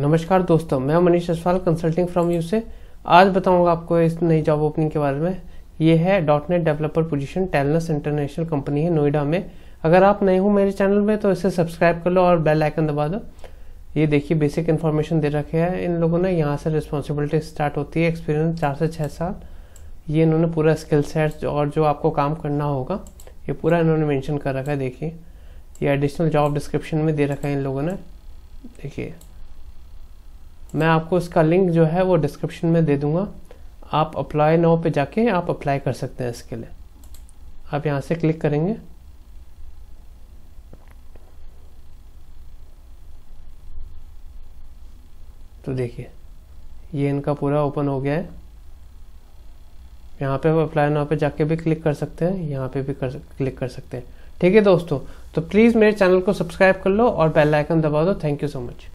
नमस्कार दोस्तों मैं Manish Jaswal consulting from you से आज बताऊंगा आपको इस नई जॉब ओपनिंग के बारे में ये है डॉट नेट डेवलपर पोजिशन टेलनस इंटरनेशनल कंपनी है नोएडा में अगर आप नए हो मेरे चैनल में तो इसे सब्सक्राइब कर लो और बेल आइकन दबा दो ये देखिए बेसिक इन्फॉर्मेशन दे रखे है इन लोगों ने यहाँ से रिस्पॉन्सिबिलिटी स्टार्ट होती है एक्सपीरियंस चार से छः साल ये इन्होंने पूरा स्किल सेट और जो आपको काम करना होगा ये पूरा इन्होंने मैंशन कर रखा है देखिए ये एडिशनल जॉब डिस्क्रिप्शन में दे रखा है इन लोगों ने देखिए मैं आपको इसका लिंक जो है वो डिस्क्रिप्शन में दे दूंगा आप अप्लाई नाउ पे जाके आप अप्लाई कर सकते हैं इसके लिए आप यहाँ से क्लिक करेंगे तो देखिए ये इनका पूरा ओपन हो गया है यहाँ पे आप अप्लाई नाउ पे जाके भी क्लिक कर सकते हैं यहाँ पे भी कर क्लिक कर सकते हैं ठीक है दोस्तों तो प्लीज़ मेरे चैनल को सब्सक्राइब कर लो और बेल आइकन दबा दो थैंक यू सो मच